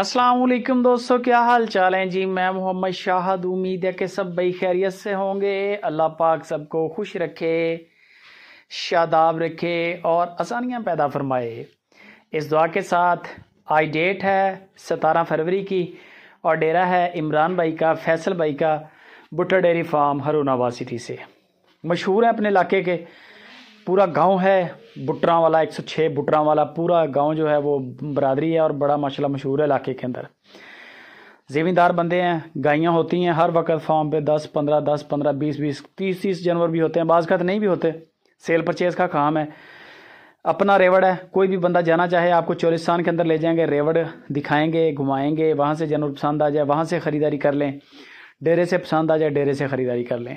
السلام علیکم دوستو کیا حال چال ہیں جی میں محمد شاہد امید ہے کہ سب بھائی خیریت سے ہوں گے اللہ پاک سب کو خوش رکھے شاداب رکھے اور آسانیاں پیدا فرمائے اس دعا کے ساتھ آج ڈیٹ ہے ستارہ فروری کی اور ڈیرہ ہے عمران بھائی کا فیصل بھائی کا بٹر ڈیری فام ہروناوا سٹی سے مشہور ہیں اپنے علاقے کے پورا گاؤں ہے بٹرا والا ایک سو چھ بٹرا والا پورا گاؤں جو ہے وہ برادری ہے اور بڑا ماشاء اللہ مشہور ہے علاقے کے اندر زمیندار بندے ہیں گائیاں ہوتی ہیں ہر وقت فارم پہ دس پندرہ دس پندرہ بیس بیس تیس تیس جانور بھی ہوتے ہیں بعض خط نہیں بھی ہوتے سیل پرچیز کا کام ہے اپنا ریوڑ ہے کوئی بھی بندہ جانا چاہے آپ کو چولستان کے اندر لے جائیں گے ریوڑ دکھائیں گے گھمائیں گے وہاں سے جانور پسند آ جائے وہاں سے خریداری کر لیں ڈیرے سے پسند آ جائے ڈیرے سے خریداری کر لیں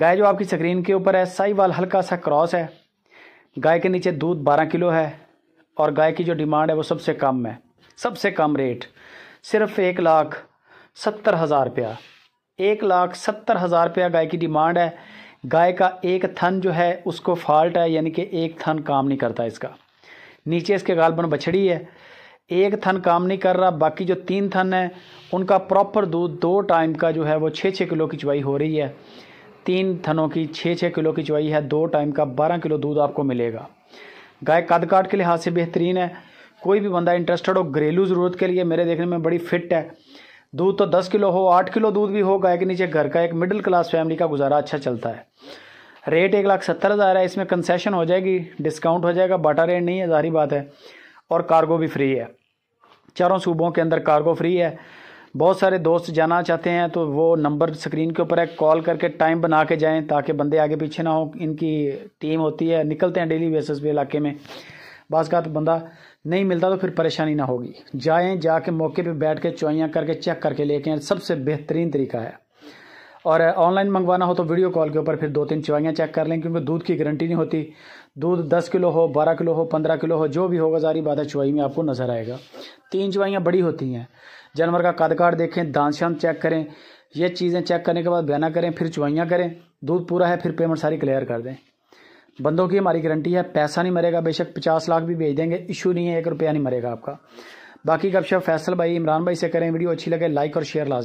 گائے جو آپ کی سکرین کے اوپر ہے سائی وال ہلکا سا کراس ہے گائے کے نیچے دودھ بارہ کلو ہے اور گائے کی جو ڈیمانڈ ہے وہ سب سے کم ہے سب سے کم ریٹ صرف ایک لاکھ ستر ہزار روپیہ ایک لاکھ ستر ہزار روپیہ گائے کی ڈیمانڈ ہے گائے کا ایک تھن جو ہے اس کو فالٹ ہے یعنی کہ ایک تھن کام نہیں کرتا اس کا نیچے اس کے غالبن بچھڑی ہے ایک تھن کام نہیں کر رہا باقی جو تین تھن ہیں ان کا پراپر دودھ دو ٹائم کا جو ہے وہ چھ چھ کلو کی چوائی ہو رہی ہے تین تھنوں کی چھ چھ کلو کی چوائی ہے دو ٹائم کا بارہ کلو دودھ آپ کو ملے گا گائے قد کاٹ کے لحاظ سے بہترین ہے کوئی بھی بندہ انٹرسٹڈ ہو گھریلو ضرورت کے لیے میرے دیکھنے میں بڑی فٹ ہے دودھ تو دس کلو ہو آٹھ کلو دودھ بھی ہو گائے کے نیچے گھر کا ایک مڈل کلاس فیملی کا گزارا اچھا چلتا ہے ریٹ ایک لاکھ ستر ہزار ہے اس میں کنسیشن ہو جائے گی ڈسکاؤنٹ ہو جائے گا باٹا ریٹ نہیں ہے ظاہری بات ہے اور کارگو بھی فری ہے چاروں صوبوں کے اندر کارگو فری ہے بہت سارے دوست جانا چاہتے ہیں تو وہ نمبر سکرین کے اوپر ہے کال کر کے ٹائم بنا کے جائیں تاکہ بندے آگے پیچھے نہ ہوں ان کی ٹیم ہوتی ہے نکلتے ہیں ڈیلی بیسس پہ علاقے میں بعض کا تو بندہ نہیں ملتا تو پھر پریشانی نہ ہوگی جائیں جا کے موقع پہ بیٹھ کے چوائیاں کر کے چیک کر کے لے کے سب سے بہترین طریقہ ہے اور آن لائن منگوانا ہو تو ویڈیو کال کے اوپر پھر دو تین چوائیاں چیک کر لیں کیونکہ دودھ کی گرنٹی نہیں ہوتی دودھ دس کلو ہو بارہ کلو ہو پندرہ کلو ہو جو بھی ہوگا ساری بادہ چوائی میں آپ کو نظر آئے گا تین چوائیاں بڑی ہوتی ہیں جانور کا قد کاٹ دیکھیں دانت شاند چیک کریں یہ چیزیں چیک کرنے کے بعد بیانہ کریں پھر چوائیاں کریں دودھ پورا ہے پھر پیمنٹ ساری کلیئر کر دیں بندوں کی ہماری گارنٹی ہے پیسہ نہیں مرے گا بے شک پچاس لاکھ بھی بھیج دیں گے ایشو نہیں ہے ایک روپیہ نہیں مرے گا آپ کا باقی شپ فیصل بھائی عمران بھائی سے کریں ویڈیو اچھی لگے لائک اور شیئر لازم